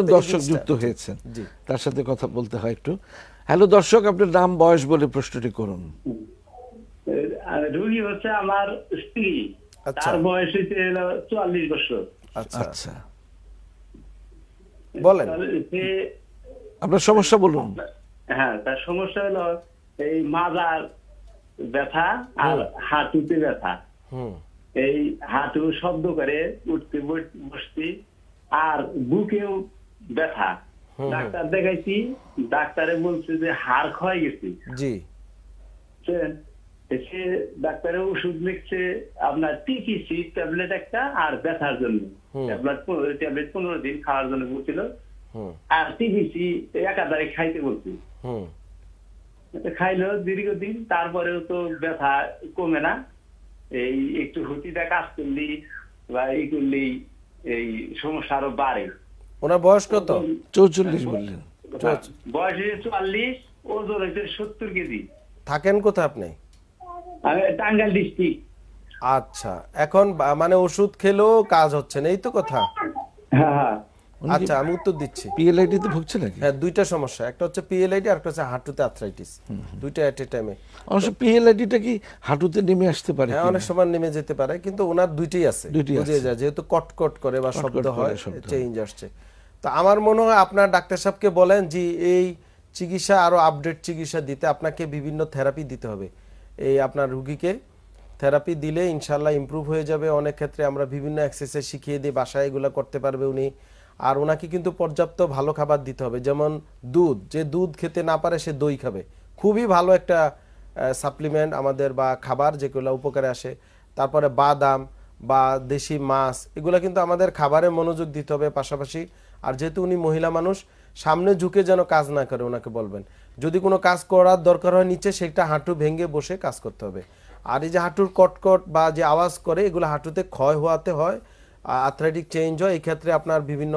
একজন দর্শক যুক্ত হয়েছেন তার সাথে কথা বলতে হয় একটু হ্যালো দর্শক আপনার নাম বয়স বলে প্রশ্নটি করুন রুগী হচ্ছে আমার স্ত্রী আচ্ছা। তার বয়স হচ্ছে চুয়াল্লিশ বছর আচ্ছা, আচ্ছা। বলেন আপনার সমস্যা বলুন হ্যাঁ তার সমস্যা হলো এই মাজার ব্যথা আর হাঁটুতে ব্যথা এই হাঁটু শব্দ করে উঠতে বসতে আর বুকেও ব্যথা ডাক্তার দেখাইছি ডাক্তারে বলছে যে হাড় ক্ষয় গেছে জি সে ডাক্তারে ওষুধ লিখছে আপনার টিকিসি ট্যাবলেট একটা আর ব্যথার জন্য ট্যাবলেট ট্যাবলেট পনেরো দিন খাওয়ার জন্য বলছিল আর টিকিসি একাধারে খাইতে বলছি খাইলো দীর্ঘদিন তারপরেও তো ব্যথা কমে না এই একটু হুতিটা কাজ করলেই বা এই করলেই এই সমস্যা আরো বাড়ে ওনার বয়স কত চৌচল্লিশ হ্যাঁ, বললেন বয়স হ্যাঁ, চুয়াল্লিশ ওজন হয়েছে সত্তর কেজি থাকেন কোথায় আপনি ডিস্ট্রিক্ট আচ্ছা এখন মানে ওষুধ খেলেও কাজ হচ্ছে না এই তো কথা হ্যাঁ, আচ্ছা আমি উত্তর দিচ্ছি পিএলআইডি তে ভুগছে নাকি হ্যাঁ দুইটা সমস্যা একটা হচ্ছে পিএলআইডি আর একটা হচ্ছে হাঁটুতে আর্থ্রাইটিস দুইটা এট এ টাইমে অবশ্য পিএলআইডিটা কি হাঁটুতে নেমে আসতে পারে হ্যাঁ অনেক সময় নেমে যেতে পারে কিন্তু ওনার দুইটাই আছে বুঝে যায় যেহেতু কটকট করে বা শব্দ হয় চেঞ্জ আসছে তো আমার মনে হয় আপনার ডাক্তার সাহেবকে বলেন যে এই চিকিৎসা আরও আপডেট চিকিৎসা দিতে আপনাকে বিভিন্ন থেরাপি দিতে হবে এই আপনার রুগীকে থেরাপি দিলে ইনশাল্লাহ ইম্প্রুভ হয়ে যাবে অনেক ক্ষেত্রে আমরা বিভিন্ন এক্সারসাইজ শিখিয়ে দিই বাসায় এগুলো করতে পারবে উনি আর ওনাকে কিন্তু পর্যাপ্ত ভালো খাবার দিতে হবে যেমন দুধ যে দুধ খেতে না পারে সে দই খাবে খুবই ভালো একটা সাপ্লিমেন্ট আমাদের বা খাবার যেগুলো উপকারে আসে তারপরে বাদাম বা দেশি মাছ এগুলো কিন্তু আমাদের খাবারে মনোযোগ দিতে হবে পাশাপাশি আর যেহেতু উনি মহিলা মানুষ সামনে ঝুঁকে যেন কাজ না করে ওনাকে বলবেন যদি কোনো কাজ করার দরকার হয় নিচে সেটা হাঁটু ভেঙে বসে কাজ করতে হবে আর এই যে হাঁটুর কটকট বা যে আওয়াজ করে এগুলো হাঁটুতে ক্ষয় হওয়াতে হয় আথরাইটিক চেঞ্জ হয় এই ক্ষেত্রে আপনার বিভিন্ন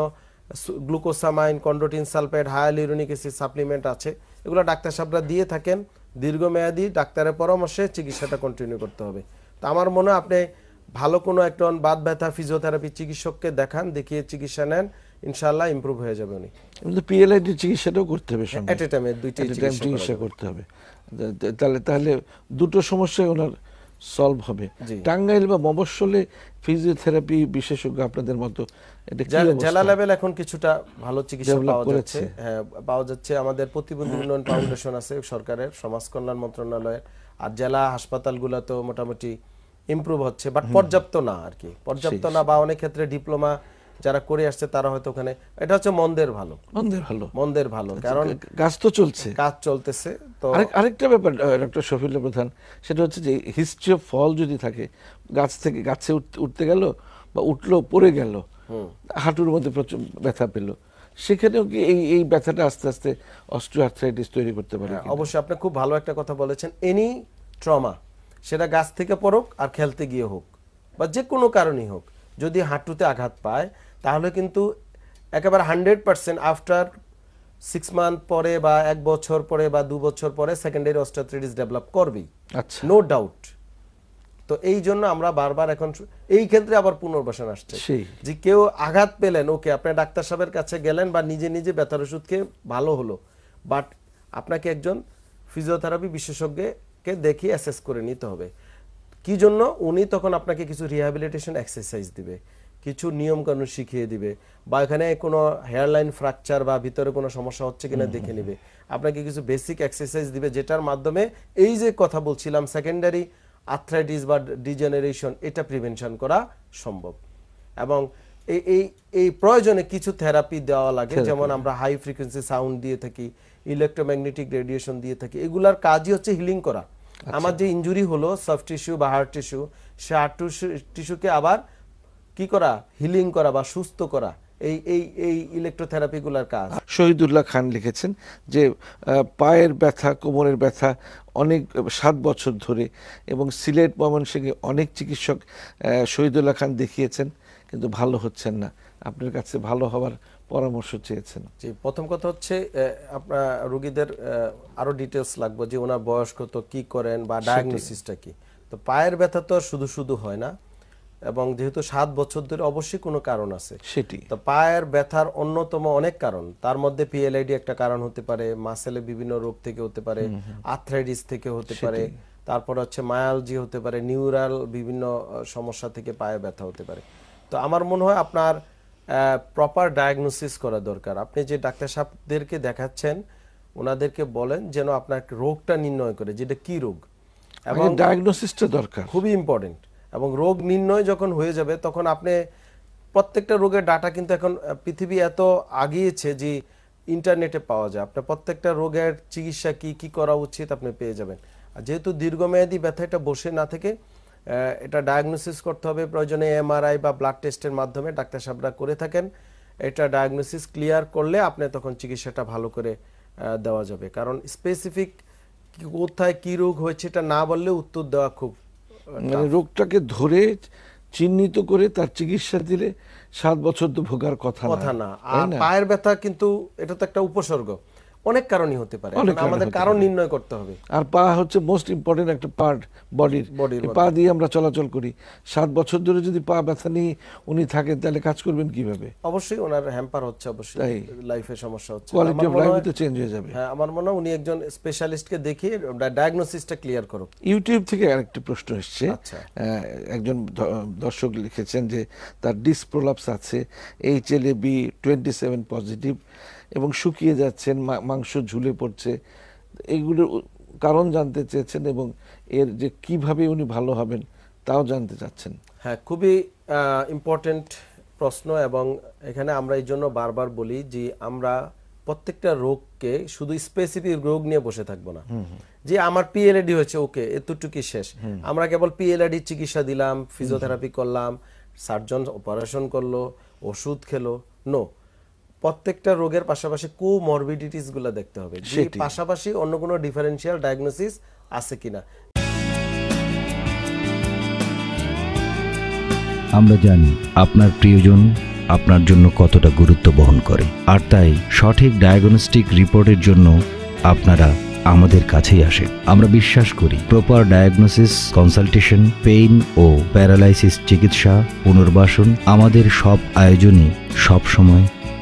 glucosamine chondroitin sulphate hyaluronic acid supplement আছে এগুলো ডাক্তার সাহেবরা দিয়ে থাকেন দীর্ঘমেয়াদী ডাক্তারের পরামর্শে চিকিৎসাটা কন্টিনিউ করতে হবে তো আমার মনে হয় আপনি ভালো কোনো একজন বাদ ব্যথা ফিজিওথেরাপি চিকিৎসককে দেখান দেখিয়ে চিকিৎসা নেন ইনশাআল্লাহ ইমপ্রুভ হয়ে যাবে উনি কিন্তু পিএলআইডি চিকিৎসাটাও করতে হবে সঙ্গে এট এ টাইমে দুইটি চিকিৎসা করতে হবে তাহলে তাহলে দুটো সমস্যা ওনার সলভ হবে টাঙ্গাইল বা মবসলে ফিজিওথেরাপি বিশেষজ্ঞ আপনাদের মতো জেলা লেভেল এখন কিছুটা ভালো চিকিৎসা পাওয়া যাচ্ছে হ্যাঁ পাওয়া যাচ্ছে আমাদের প্রতিবন্ধী উন্নয়ন ফাউন্ডেশন আছে সরকারের সমাজ কল্যাণ মন্ত্রণালয়ের আর জেলা হাসপাতালগুলোতেও মোটামুটি ইমপ্রুভ হচ্ছে বাট পর্যাপ্ত না আর কি পর্যাপ্ত না বা অনেক ক্ষেত্রে ডিপ্লোমা যারা করে আসছে তারা হয়তো ওখানে এটা হচ্ছে মন্দের ভালো মন্দের ভালো মন্দের ভালো আচ্ছা, কারণ কাজ তো চলছে কাজ চলতেছে তো আরেকটা ব্যাপার ডক্টর শফিল্লা প্রধান সেটা হচ্ছে যে হিস্ট্রি অফ ফল যদি থাকে গাছ থেকে গাছে উঠতে গেল বা উঠলো পড়ে গেল হাঁটুর মধ্যে প্রচুর ব্যথা পেল সেখানেও কি এই এই ব্যথাটা আস্তে আস্তে অস্ট্রোআর্থ্রাইটিস তৈরি করতে পারে হ্যাঁ, অবশ্যই আপনি খুব ভালো একটা কথা বলেছেন এনি ট্রমা সেটা গাছ থেকে পড়ুক আর খেলতে গিয়ে হোক বা যে কোনো কারণেই হোক যদি হাঁটুতে আঘাত পায় তাহলে কিন্তু একেবারে hundred percent after six month পরে বা এক বছর পরে বা দু বছর পরে সেকেন্ডারি অস্ট্রাথ্রিটিস ডেভেলপ করবেই আচ্ছা নো ডাউট তো এই জন্য আমরা বারবার এখন এই ক্ষেত্রে আবার পুনর্বাসন আসছে যে কেউ আঘাত পেলেন ওকে আপনি ডাক্তার সাহেবের কাছে গেলেন বা নিজে নিজে ব্যথার ওষুধ খেয়ে ভালো হলো বাট আপনাকে একজন ফিজিওথেরাপি বিশেষজ্ঞকে দেখিয়ে অ্যাসেস করে নিতে হবে কি জন্য উনি তখন আপনাকে কিছু রিহ্যাবিলিটেশন এক্সারসাইজ দিবে কিছু নিয়মকানুন শিখিয়ে দিবে বা এখানে কোনো হেয়ারলাইন ফ্র্যাকচার বা ভিতরে কোনো সমস্যা হচ্ছে কিনা দেখে নেবে আপনাকে কিছু বেসিক এক্সারসাইজ দিবে যেটার মাধ্যমে এই যে কথা বলছিলাম সেকেন্ডারি আর্থ্রাইটিস বা ডিজেনারেশন এটা প্রিভেনশন করা সম্ভব এবং এই এই এই প্রয়োজনে কিছু থেরাপি দেওয়া লাগে যেমন আমরা হাই ফ্রিকোয়েন্সি সাউন্ড দিয়ে থাকি ইলেকট্রোম্যাগনেটিক রেডিয়েশন দিয়ে থাকি এগুলার কাজই হচ্ছে হিলিং করা আচ্ছা। আমার যে ইঞ্জুরি হলো সফট টিস্যু বা হার্ট টিস্যু সে হার্ট টিস্যুকে আবার কি করা হিলিং করা বা সুস্থ করা এই এই এই ইলেকট্রোথেরাপিগুলোর কাজ শহীদুল্লাহ খান লিখেছেন যে পায়ের ব্যথা কোমরের ব্যথা অনেক সাত বছর ধরে এবং সিলেট ময়মনসিংহে অনেক চিকিৎসক শহীদুল্লাহ খান দেখিয়েছেন কিন্তু ভালো হচ্ছেন না আপনার কাছে ভালো হওয়ার পরামর্শ চেয়েছেন জি প্রথম কথা হচ্ছে আপনার রোগীদের আরও ডিটেলস লাগবে যে ওনার বয়স্ক তো কী করেন বা ডায়াগনোসিসটা কি তো পায়ের ব্যথা তো শুধু শুধু হয় না এবং যেহেতু সাত বছর ধরে অবশ্যই কোনো কারণ আছে সেটি তো পায়ের ব্যথার অন্যতম অনেক কারণ তার মধ্যে পিএলআইডি একটা কারণ হতে পারে মাসেলে বিভিন্ন রোগ থেকে হতে পারে আর্থ্রাইটিস থেকে হতে পারে তারপর হচ্ছে মায়ালজি হতে পারে নিউরাল বিভিন্ন সমস্যা থেকে পায়ে ব্যথা হতে পারে তো আমার মনে হয় আপনার প্রপার ডায়াগনোসিস করা দরকার আপনি যে ডাক্তার সাহেবদেরকে দেখাচ্ছেন ওনাদেরকে বলেন যেন আপনার রোগটা নির্ণয় করে যেটা কি রোগ এবং ডায়াগনোসিসটা দরকার খুবই ইম্পর্টেন্ট এবং রোগ নির্ণয় যখন হয়ে যাবে তখন আপনি প্রত্যেকটা রোগের ডাটা কিন্তু এখন পৃথিবী এত আগিয়েছে যে ইন্টারনেটে পাওয়া যায় আপনার প্রত্যেকটা রোগের চিকিৎসা কি কি করা উচিত আপনি পেয়ে যাবেন আর যেহেতু দীর্ঘমেয়াদী ব্যথা এটা বসে না থেকে এটা ডায়াগনোসিস করতে হবে প্রয়োজনে এমআরআই বা ব্লাড টেস্টের মাধ্যমে ডাক্তার সাহেবরা করে থাকেন এটা ডায়াগনোসিস ক্লিয়ার করলে আপনি তখন চিকিৎসাটা ভালো করে দেওয়া যাবে কারণ স্পেসিফিক কোথায় কী রোগ হয়েছে এটা না বললে উত্তর দেওয়া খুব মানে রোগটাকে ধরে চিহ্নিত করে তার চিকিৎসা দিলে সাত বছর তো ভোগার কথা কথা না আর পায়ের ব্যথা কিন্তু এটা তো একটা উপসর্গ অনেক কারণই হতে পারে মানে আমাদের কারণ নির্ণয় করতে হবে আর পা হচ্ছে মোস্ট ইম্পর্টেন্ট একটা পার্ট বডির পা দিয়ে আমরা চলাচল করি সাত বছর ধরে যদি পা ব্যথা নিয়ে উনি থাকে তাহলে কাজ করবেন কিভাবে অবশ্যই ওনার হ্যাম্পার হচ্ছে অবশ্যই লাইফে সমস্যা হচ্ছে কোয়ালিটি অফ লাইফ তো চেঞ্জ হয়ে যাবে হ্যাঁ আমার মনে হয় উনি একজন স্পেশালিস্টকে দেখে ডায়াগনোসিসটা ক্লিয়ার করুক ইউটিউব থেকে আরেকটা প্রশ্ন এসেছে আচ্ছা। একজন দর্শক লিখেছেন যে তার ডিসপ্রোলাপস আছে এইচএলএবি 27 পজিটিভ এবং শুকিয়ে যাচ্ছেন মাংস ঝুলে পড়ছে এগুলোর কারণ জানতে চেয়েছেন এবং এর যে কিভাবে উনি ভালো হবেন তাও জানতে চাচ্ছেন হ্যাঁ খুবই ইম্পর্টেন্ট প্রশ্ন এবং এখানে আমরা এই জন্য বারবার বলি যে আমরা প্রত্যেকটা রোগকে শুধু স্পেসিফিক রোগ নিয়ে বসে থাকবো না যে আমার পিএলএডি হয়েছে ওকে এতটুকু শেষ আমরা কেবল পিএলএডি চিকিৎসা দিলাম ফিজিওথেরাপি করলাম সার্জন অপারেশন করলো ওষুধ খেলো নো প্রত্যেকটা রোগের পাশাপাশি কো গুলো দেখতে হবে পাশাপাশি অন্য কোনো ডিফারেন্সিয়াল ডায়াগনোসিস আছে কিনা আমরা জানি আপনার প্রিয়জন আপনার জন্য কতটা গুরুত্ব বহন করে আর তাই সঠিক ডায়াগনস্টিক রিপোর্টের জন্য আপনারা আমাদের কাছেই আসে আমরা বিশ্বাস করি প্রপার ডায়াগনোসিস কনসালটেশন পেইন ও প্যারালাইসিস চিকিৎসা পুনর্বাসন আমাদের সব আয়োজনই সবসময়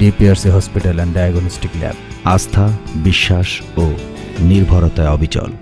DPRC hospital and diagnostic lab আস্থা বিশ্বাস ও নির্ভরতায় অবিচল